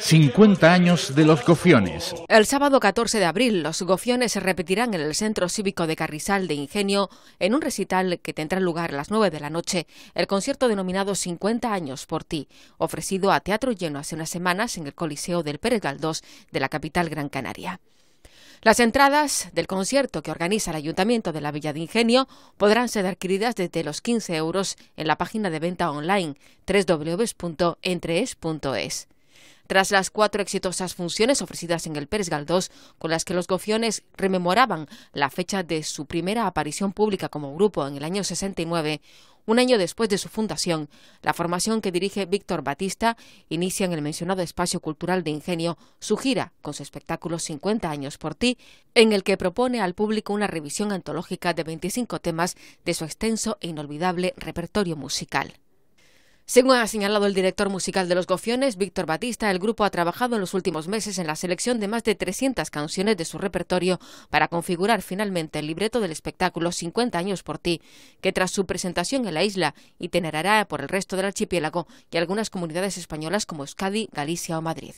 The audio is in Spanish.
50 años de los gofiones. El sábado 14 de abril, los gofiones se repetirán en el Centro Cívico de Carrizal de Ingenio en un recital que tendrá lugar a las 9 de la noche, el concierto denominado 50 años por ti, ofrecido a teatro lleno hace unas semanas en el Coliseo del Pérez Galdós de la capital Gran Canaria. Las entradas del concierto que organiza el Ayuntamiento de la Villa de Ingenio podrán ser adquiridas desde los 15 euros en la página de venta online www.entrees.es. Tras las cuatro exitosas funciones ofrecidas en el Pérez Galdós, con las que los gofiones rememoraban la fecha de su primera aparición pública como grupo en el año 69, un año después de su fundación, la formación que dirige Víctor Batista inicia en el mencionado espacio cultural de Ingenio su gira con su espectáculo 50 años por ti, en el que propone al público una revisión antológica de 25 temas de su extenso e inolvidable repertorio musical. Según ha señalado el director musical de Los Gofiones, Víctor Batista, el grupo ha trabajado en los últimos meses en la selección de más de 300 canciones de su repertorio para configurar finalmente el libreto del espectáculo 50 años por ti, que tras su presentación en la isla itinerará por el resto del archipiélago y algunas comunidades españolas como Euskadi, Galicia o Madrid.